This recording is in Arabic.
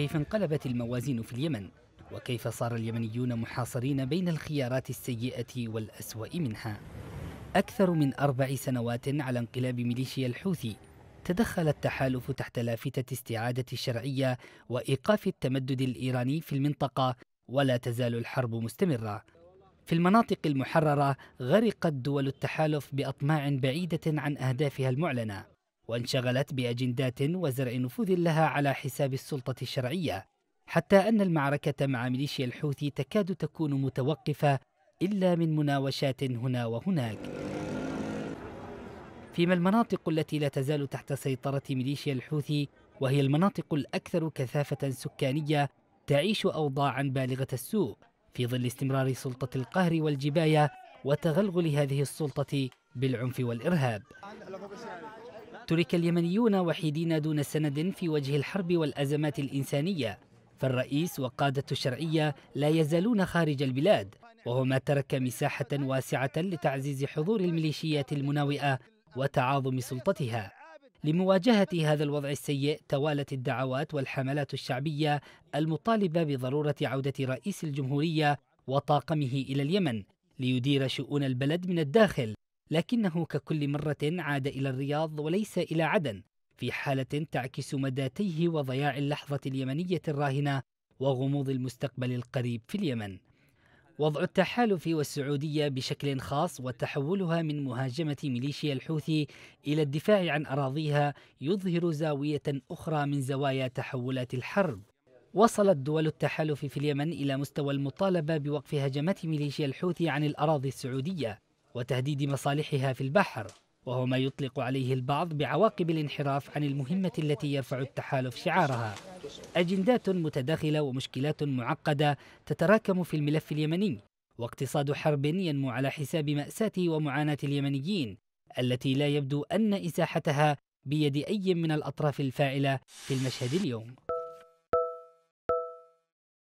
كيف انقلبت الموازين في اليمن وكيف صار اليمنيون محاصرين بين الخيارات السيئة والأسوأ منها أكثر من أربع سنوات على انقلاب ميليشيا الحوثي تدخل التحالف تحت لافتة استعادة الشرعية وإيقاف التمدد الإيراني في المنطقة ولا تزال الحرب مستمرة في المناطق المحررة غرقت دول التحالف بأطماع بعيدة عن أهدافها المعلنة وانشغلت بأجندات وزرع نفوذ لها على حساب السلطة الشرعية حتى أن المعركة مع ميليشيا الحوثي تكاد تكون متوقفة إلا من مناوشات هنا وهناك فيما المناطق التي لا تزال تحت سيطرة ميليشيا الحوثي وهي المناطق الأكثر كثافة سكانية تعيش أوضاعا بالغة السوء في ظل استمرار سلطة القهر والجباية وتغلغل هذه السلطة بالعنف والإرهاب ترك اليمنيون وحيدين دون سند في وجه الحرب والأزمات الإنسانية فالرئيس وقادة الشرعية لا يزالون خارج البلاد وهو ما ترك مساحة واسعة لتعزيز حضور الميليشيات المناوئة وتعاظم سلطتها لمواجهة هذا الوضع السيء توالت الدعوات والحملات الشعبية المطالبة بضرورة عودة رئيس الجمهورية وطاقمه إلى اليمن ليدير شؤون البلد من الداخل لكنه ككل مرة عاد إلى الرياض وليس إلى عدن في حالة تعكس مدى تيه وضياع اللحظة اليمنية الراهنة وغموض المستقبل القريب في اليمن. وضع التحالف والسعودية بشكل خاص وتحولها من مهاجمة ميليشيا الحوثي إلى الدفاع عن أراضيها يظهر زاوية أخرى من زوايا تحولات الحرب. وصلت دول التحالف في اليمن إلى مستوى المطالبة بوقف هجمات ميليشيا الحوثي عن الأراضي السعودية وتهديد مصالحها في البحر وهو ما يطلق عليه البعض بعواقب الانحراف عن المهمة التي يرفع التحالف شعارها أجندات متداخلة ومشكلات معقدة تتراكم في الملف اليمني واقتصاد حرب ينمو على حساب مأساة ومعاناة اليمنيين التي لا يبدو أن إساحتها بيد أي من الأطراف الفاعلة في المشهد اليوم